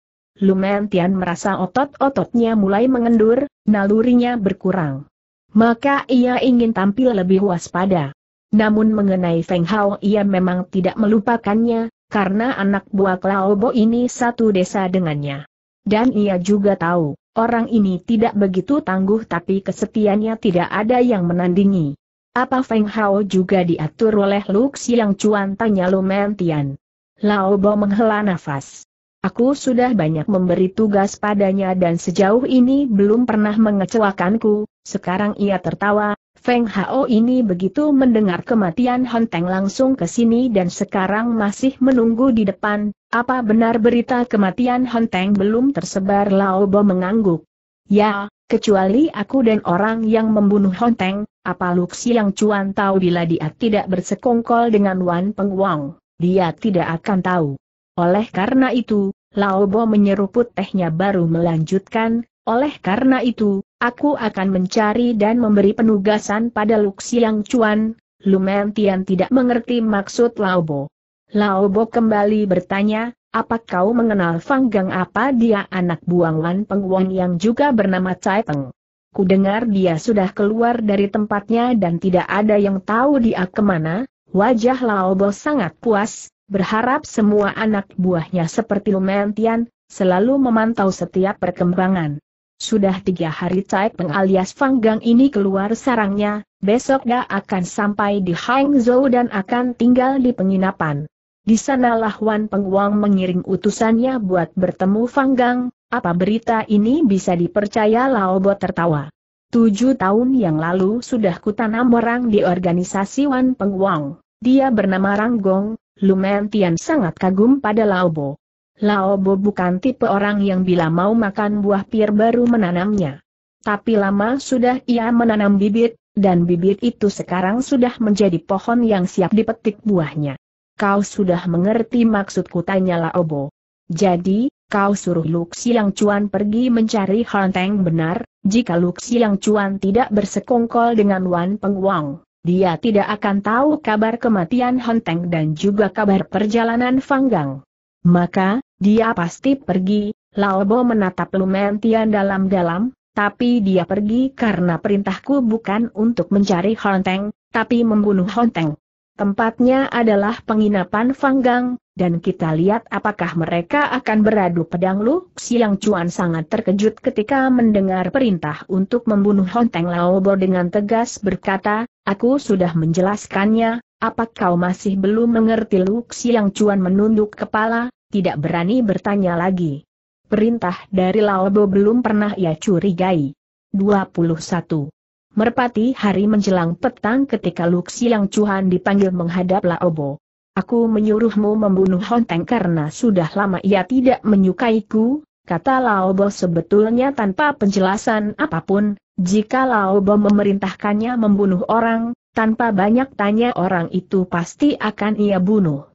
Tian merasa otot-ototnya mulai mengendur, nalurinya berkurang. Maka ia ingin tampil lebih waspada. Namun mengenai Feng Hao ia memang tidak melupakannya, karena anak buah Klaobo ini satu desa dengannya. Dan ia juga tahu, orang ini tidak begitu tangguh tapi kesetiaannya tidak ada yang menandingi. Apa Feng Hao juga diatur oleh Lu Xiang Chuan tanya Lu Mentian. Lao Bo menghela nafas. Aku sudah banyak memberi tugas padanya dan sejauh ini belum pernah mengecewakanku, sekarang ia tertawa, Feng Hao ini begitu mendengar kematian Honteng langsung ke sini dan sekarang masih menunggu di depan, apa benar berita kematian Honteng belum tersebar Lao Bo mengangguk. Ya, Kecuali aku dan orang yang membunuh Honteng, apa Luxi yang cuan tahu bila dia tidak bersekongkol dengan Wan Peng Wang, dia tidak akan tahu. Oleh karena itu, Laobo menyeruput tehnya baru melanjutkan, oleh karena itu, aku akan mencari dan memberi penugasan pada Luxi yang cuan, Lumen Tian tidak mengerti maksud Laobo. Laobo kembali bertanya, apa kau mengenal Fang Gang apa dia anak buangan Pengwon yang juga bernama Cai Peng? Ku dengar dia sudah keluar dari tempatnya dan tidak ada yang tahu dia kemana, wajah Lao Bo sangat puas, berharap semua anak buahnya seperti Tian selalu memantau setiap perkembangan. Sudah tiga hari Cai Peng alias Fang Gang ini keluar sarangnya, besok dia akan sampai di Hangzhou dan akan tinggal di penginapan. Di sanalah Wan Pengwang mengiring utusannya buat bertemu Fanggang, apa berita ini bisa dipercaya Laobo tertawa. Tujuh tahun yang lalu sudah kutanam orang di organisasi Wan Pengwang. Dia bernama Ranggong, Lumen Tian sangat kagum pada Laobo. Laobo bukan tipe orang yang bila mau makan buah pir baru menanamnya. Tapi lama sudah ia menanam bibit, dan bibit itu sekarang sudah menjadi pohon yang siap dipetik buahnya. Kau sudah mengerti maksudku tanya Laobo. Jadi, kau suruh Luxi yang cuan pergi mencari Hanteng benar, jika Luxi yang cuan tidak bersekongkol dengan Wan Pengwang. Dia tidak akan tahu kabar kematian Honteng dan juga kabar perjalanan Fanggang. Maka, dia pasti pergi, Laobo menatap Lumen Tian dalam-dalam, tapi dia pergi karena perintahku bukan untuk mencari Honteng, tapi membunuh Honteng. Tempatnya adalah penginapan Fanggang, dan kita lihat apakah mereka akan beradu pedang lu. Siang Cuan sangat terkejut ketika mendengar perintah untuk membunuh Honteng Laobo dengan tegas berkata, aku sudah menjelaskannya, apa kau masih belum mengerti lu? Siang Cuan menunduk kepala, tidak berani bertanya lagi. Perintah dari Laobo belum pernah ia curigai. 21. Merpati hari menjelang petang ketika Luksi yang Cuhan dipanggil menghadap Laobo. Aku menyuruhmu membunuh Honteng karena sudah lama ia tidak menyukaiku, kata Laobo sebetulnya tanpa penjelasan apapun, jika Laobo memerintahkannya membunuh orang, tanpa banyak tanya orang itu pasti akan ia bunuh.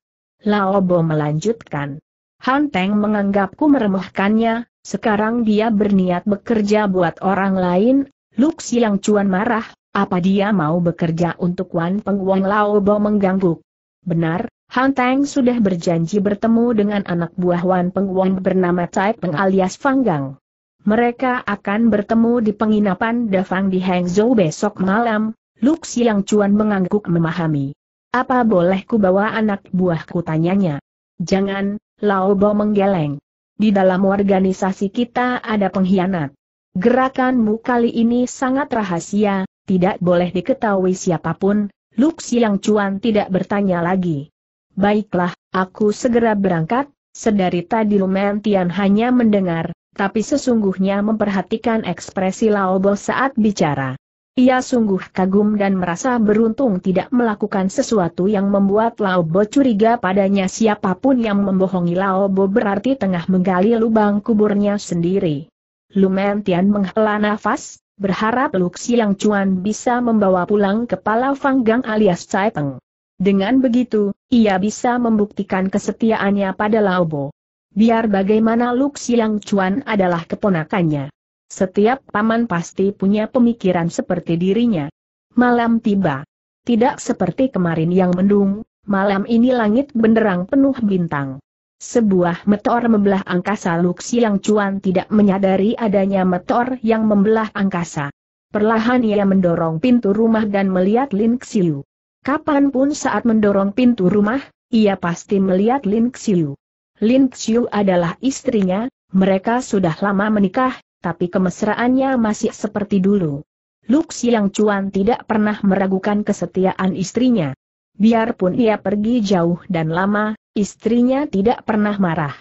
Laobo melanjutkan. Honteng menganggapku meremehkannya, sekarang dia berniat bekerja buat orang lain, Luk Siang Cuan marah, apa dia mau bekerja untuk Wan Peng Wong Lao Bo mengganggu? Benar, Han Tang sudah berjanji bertemu dengan anak buah Wan Peng bernama Cai Peng alias Fang Gang. Mereka akan bertemu di penginapan Dafang di Hangzhou besok malam, Luk Siang Cuan mengangguk memahami. Apa boleh ku bawa anak buahku tanyanya? Jangan, Lao Bo menggeleng. Di dalam organisasi kita ada pengkhianat. Gerakanmu kali ini sangat rahasia, tidak boleh diketahui siapapun, Luk Yang Cuan tidak bertanya lagi. Baiklah, aku segera berangkat, sedari tadi Lumen Tian hanya mendengar, tapi sesungguhnya memperhatikan ekspresi Laobo saat bicara. Ia sungguh kagum dan merasa beruntung tidak melakukan sesuatu yang membuat Laobo curiga padanya siapapun yang membohongi Laobo berarti tengah menggali lubang kuburnya sendiri. Lumen Tian menghela nafas, berharap Luk Yang Cuan bisa membawa pulang kepala Fang Gang alias Cai Peng. Dengan begitu, ia bisa membuktikan kesetiaannya pada Laobo. Biar bagaimana Luk Yang Cuan adalah keponakannya. Setiap paman pasti punya pemikiran seperti dirinya. Malam tiba. Tidak seperti kemarin yang mendung, malam ini langit benderang penuh bintang. Sebuah meteor membelah angkasa Luxi yang cuan tidak menyadari adanya meteor yang membelah angkasa. Perlahan ia mendorong pintu rumah dan melihat Lin Xiu. Kapanpun saat mendorong pintu rumah, ia pasti melihat Lin Xiu. Lin Xiu adalah istrinya, mereka sudah lama menikah, tapi kemesraannya masih seperti dulu. Luxi yang cuan tidak pernah meragukan kesetiaan istrinya. Biarpun ia pergi jauh dan lama, Istrinya tidak pernah marah.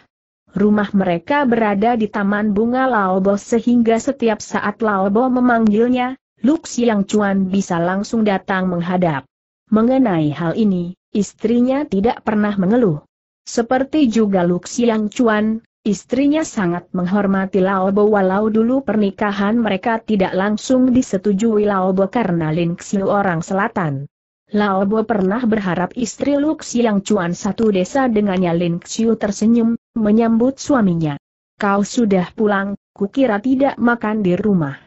Rumah mereka berada di Taman Bunga Laobo sehingga setiap saat Laobo memanggilnya, Lux Yang Cuan bisa langsung datang menghadap. Mengenai hal ini, istrinya tidak pernah mengeluh. Seperti juga Lux Yang Cuan, istrinya sangat menghormati Laobo walau dulu pernikahan mereka tidak langsung disetujui Laobo karena Lin Xiu orang selatan. Lao Bo pernah berharap istri Lux yang cuan satu desa dengannya Lin Xiu tersenyum, menyambut suaminya. Kau sudah pulang, kukira tidak makan di rumah.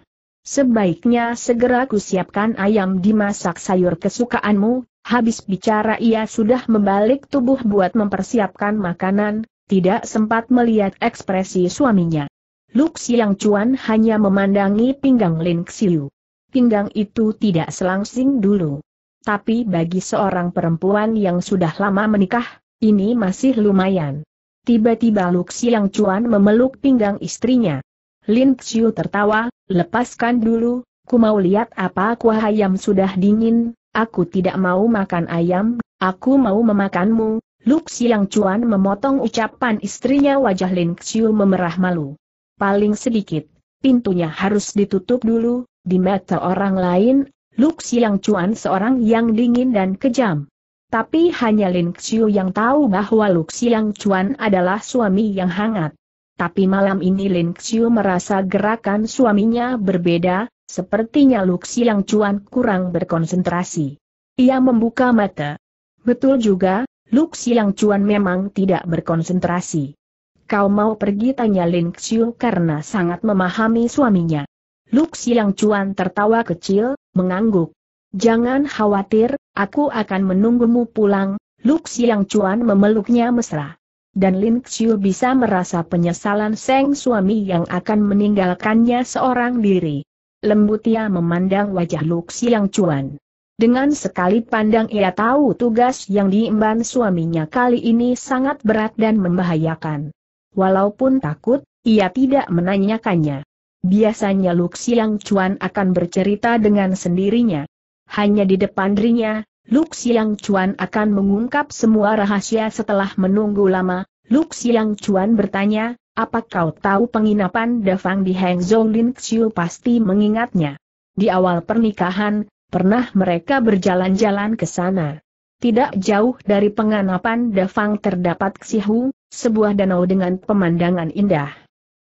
Sebaiknya segera kusiapkan ayam dimasak sayur kesukaanmu, habis bicara ia sudah membalik tubuh buat mempersiapkan makanan, tidak sempat melihat ekspresi suaminya. Lux yang cuan hanya memandangi pinggang Lin Xiu. Pinggang itu tidak selangsing dulu. Tapi bagi seorang perempuan yang sudah lama menikah, ini masih lumayan. Tiba-tiba Luk Yang Cuan memeluk pinggang istrinya. Lin Xiu tertawa, lepaskan dulu, ku mau lihat apa kuah ayam sudah dingin, aku tidak mau makan ayam, aku mau memakanmu. Luk Yang Cuan memotong ucapan istrinya wajah Lin Xiu memerah malu. Paling sedikit, pintunya harus ditutup dulu, di mata orang lain, Luk Xiang Chuan seorang yang dingin dan kejam. Tapi hanya Lin Xiu yang tahu bahwa Luk Xiang Chuan adalah suami yang hangat. Tapi malam ini Lin Xiu merasa gerakan suaminya berbeda, sepertinya Luk Xiang Chuan kurang berkonsentrasi. Ia membuka mata. Betul juga, Luk Xiang Chuan memang tidak berkonsentrasi kau mau pergi tanya Lin Xiu karena sangat memahami suaminya. Luk Siang Cuan tertawa kecil, mengangguk. Jangan khawatir, aku akan menunggumu pulang, Luk Siang Cuan memeluknya mesra. Dan Lin Xiu bisa merasa penyesalan Seng suami yang akan meninggalkannya seorang diri. Lembut ia memandang wajah Luk Siang Cuan. Dengan sekali pandang ia tahu tugas yang diemban suaminya kali ini sangat berat dan membahayakan. Walaupun takut, ia tidak menanyakannya. Biasanya Xiang Chuan akan bercerita dengan sendirinya. Hanya di depan dirinya, Xiang Chuan akan mengungkap semua rahasia setelah menunggu lama. Xiang Chuan bertanya, apa kau tahu penginapan Dafang di Hangzhou Lin Xiu pasti mengingatnya. Di awal pernikahan, pernah mereka berjalan-jalan ke sana. Tidak jauh dari penginapan Dafang terdapat Xihu, sebuah danau dengan pemandangan indah.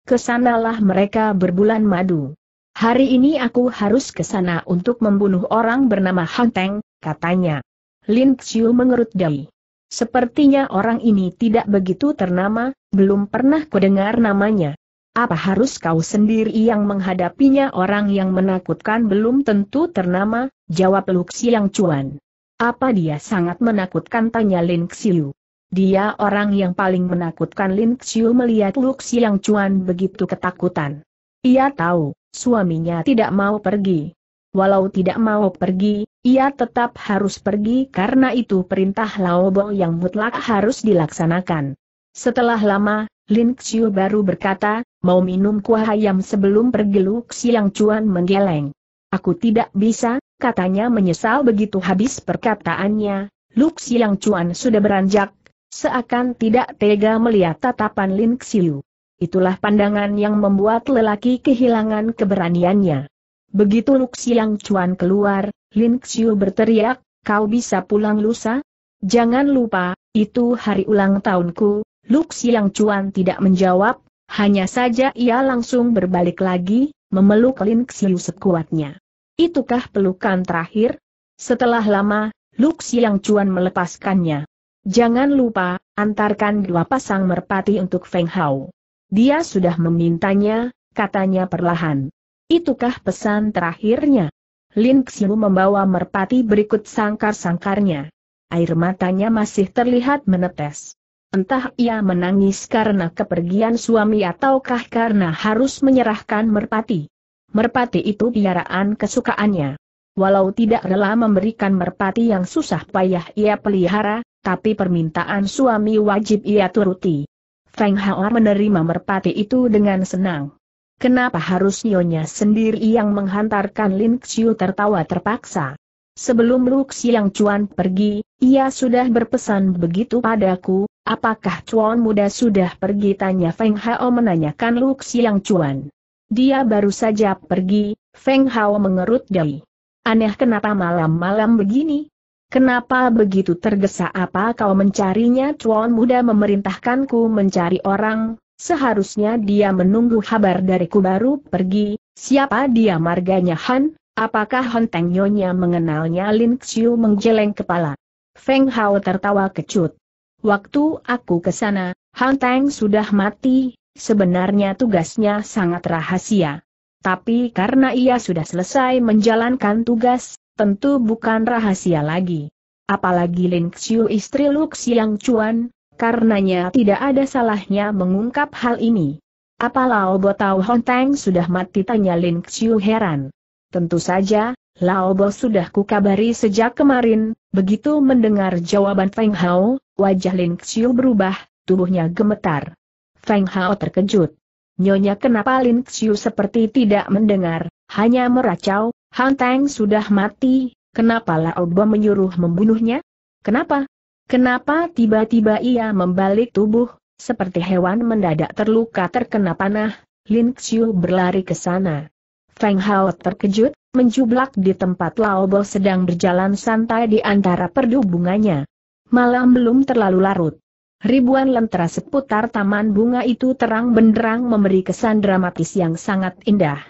Kesanalah mereka berbulan madu. Hari ini aku harus ke sana untuk membunuh orang bernama Hang Teng, katanya. Lin Xiu mengerut dahi. Sepertinya orang ini tidak begitu ternama, belum pernah kudengar namanya. Apa harus kau sendiri yang menghadapinya orang yang menakutkan belum tentu ternama, jawab Lu Xiang cuan. Apa dia sangat menakutkan tanya Lin Xiu. Dia orang yang paling menakutkan Lin Xiu melihat Lu Yang Chuan begitu ketakutan. Ia tahu, suaminya tidak mau pergi. Walau tidak mau pergi, ia tetap harus pergi karena itu perintah Laobo yang mutlak harus dilaksanakan. Setelah lama, Lin Xiu baru berkata, mau minum kuah ayam sebelum pergi Lu Yang Chuan menggeleng. Aku tidak bisa, katanya menyesal begitu habis perkataannya, Lu Yang Chuan sudah beranjak seakan tidak tega melihat tatapan Lin Xiu. Itulah pandangan yang membuat lelaki kehilangan keberaniannya. Begitu Xiang Chuan keluar, Lin Xiu berteriak, kau bisa pulang lusa? Jangan lupa, itu hari ulang tahunku, Xiang Chuan tidak menjawab, hanya saja ia langsung berbalik lagi, memeluk Lin Xiu sekuatnya. Itukah pelukan terakhir? Setelah lama, Xiang Chuan melepaskannya. Jangan lupa, antarkan dua pasang merpati untuk Feng Hao. Dia sudah memintanya, katanya perlahan. Itukah pesan terakhirnya? Lin Xiu membawa merpati berikut sangkar-sangkarnya. Air matanya masih terlihat menetes. Entah ia menangis karena kepergian suami ataukah karena harus menyerahkan merpati. Merpati itu piaraan kesukaannya. Walau tidak rela memberikan merpati yang susah payah ia pelihara, tapi permintaan suami wajib ia turuti. Feng Hao menerima merpati itu dengan senang. Kenapa harus nyonya sendiri yang menghantarkan Lin Xiu tertawa terpaksa? Sebelum Lu Xiang Chuan pergi, ia sudah berpesan begitu padaku, apakah Chuan muda sudah pergi tanya Feng Hao menanyakan Lu Xiang Chuan. Dia baru saja pergi, Feng Hao mengerut dahi. Aneh kenapa malam-malam begini? Kenapa begitu tergesa apa kau mencarinya Tuan muda memerintahkanku mencari orang, seharusnya dia menunggu kabar dariku baru pergi, siapa dia marganya Han, apakah Teng Nyonya mengenalnya Lin Xiu menggeleng kepala. Feng Hao tertawa kecut. Waktu aku ke sana, Teng sudah mati, sebenarnya tugasnya sangat rahasia tapi karena ia sudah selesai menjalankan tugas, tentu bukan rahasia lagi. Apalagi Lin Xiu istri Lu Xiang Chuan, karenanya tidak ada salahnya mengungkap hal ini. Apa Lao Bo tahu Hon Teng sudah mati tanya Lin Xiu heran. Tentu saja, Lao Bo sudah kukabari sejak kemarin, begitu mendengar jawaban Feng Hao, wajah Lin Xiu berubah, tubuhnya gemetar. Feng Hao terkejut. Nyonya kenapa Lin Xiu seperti tidak mendengar, hanya meracau, Han Tang sudah mati, kenapa Lao Bo menyuruh membunuhnya? Kenapa? Kenapa tiba-tiba ia membalik tubuh, seperti hewan mendadak terluka terkena panah, Lin Xiu berlari ke sana. Feng Hao terkejut, menjublak di tempat Bo sedang berjalan santai di antara perdu bunganya. Malam belum terlalu larut. Ribuan lentera seputar taman bunga itu terang benderang memberi kesan dramatis yang sangat indah.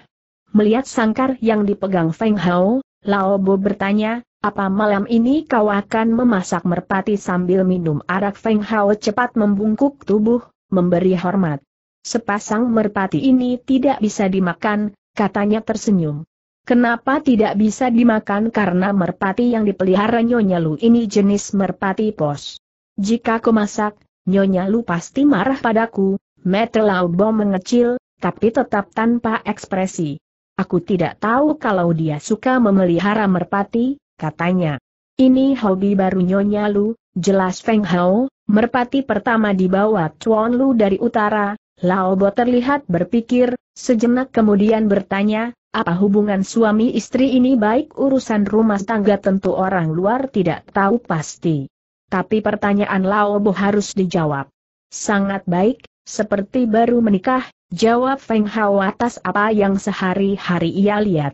Melihat sangkar yang dipegang Feng Hao, Lao Bo bertanya, apa malam ini kau akan memasak merpati sambil minum arak Feng Hao cepat membungkuk tubuh, memberi hormat. Sepasang merpati ini tidak bisa dimakan, katanya tersenyum. Kenapa tidak bisa dimakan karena merpati yang dipelihara Nyonya Lu ini jenis merpati pos. Jika ku masak, Nyonya Lu pasti marah padaku, Mete Laubom mengecil, tapi tetap tanpa ekspresi. Aku tidak tahu kalau dia suka memelihara merpati, katanya. Ini hobi baru Nyonya Lu, jelas Feng Hao, merpati pertama dibawa Chuan Lu dari utara, Laobo terlihat berpikir, sejenak kemudian bertanya, apa hubungan suami istri ini baik urusan rumah tangga tentu orang luar tidak tahu pasti. Tapi pertanyaan Laobo harus dijawab. Sangat baik, seperti baru menikah, jawab Feng Hao atas apa yang sehari-hari ia lihat.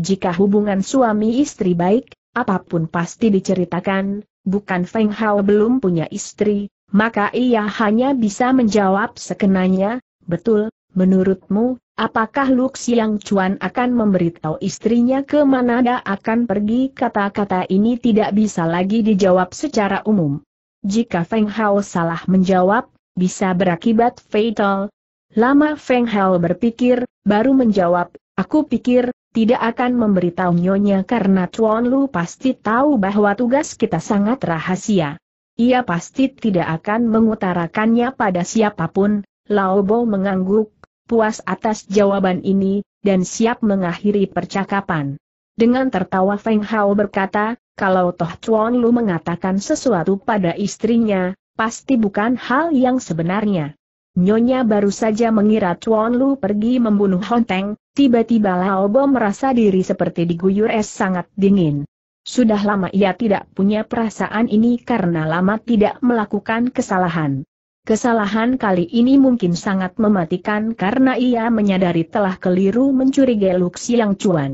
Jika hubungan suami istri baik, apapun pasti diceritakan, bukan Feng Hao belum punya istri, maka ia hanya bisa menjawab sekenanya, betul, Menurutmu, apakah Lux yang Cuan akan memberitahu istrinya ke mana dia akan pergi? Kata-kata ini tidak bisa lagi dijawab secara umum. Jika Feng Hao salah menjawab, bisa berakibat fatal. Lama Feng Hao berpikir, baru menjawab, aku pikir, tidak akan memberitahu nyonya karena Chuan Lu pasti tahu bahwa tugas kita sangat rahasia. Ia pasti tidak akan mengutarakannya pada siapapun, Lao Bo mengangguk, puas atas jawaban ini, dan siap mengakhiri percakapan. Dengan tertawa Feng Hao berkata, kalau Toh Chuan Lu mengatakan sesuatu pada istrinya, pasti bukan hal yang sebenarnya. Nyonya baru saja mengira Chuan Lu pergi membunuh Honteng, tiba-tiba Lao Bo merasa diri seperti diguyur es sangat dingin. Sudah lama ia tidak punya perasaan ini karena lama tidak melakukan kesalahan. Kesalahan kali ini mungkin sangat mematikan karena ia menyadari telah keliru mencurigai cuan. Cuan.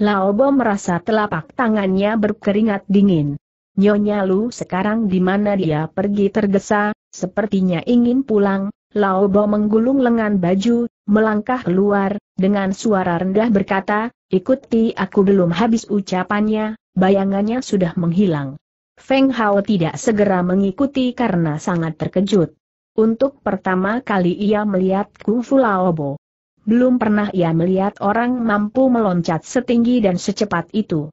Laobo merasa telapak tangannya berkeringat dingin. Nyonya Lu sekarang di mana dia pergi tergesa, sepertinya ingin pulang, Laobo menggulung lengan baju, melangkah keluar, dengan suara rendah berkata, ikuti aku belum habis ucapannya, bayangannya sudah menghilang. Feng Hao tidak segera mengikuti karena sangat terkejut. Untuk pertama kali ia melihat Kung Fu Laobo. Belum pernah ia melihat orang mampu meloncat setinggi dan secepat itu.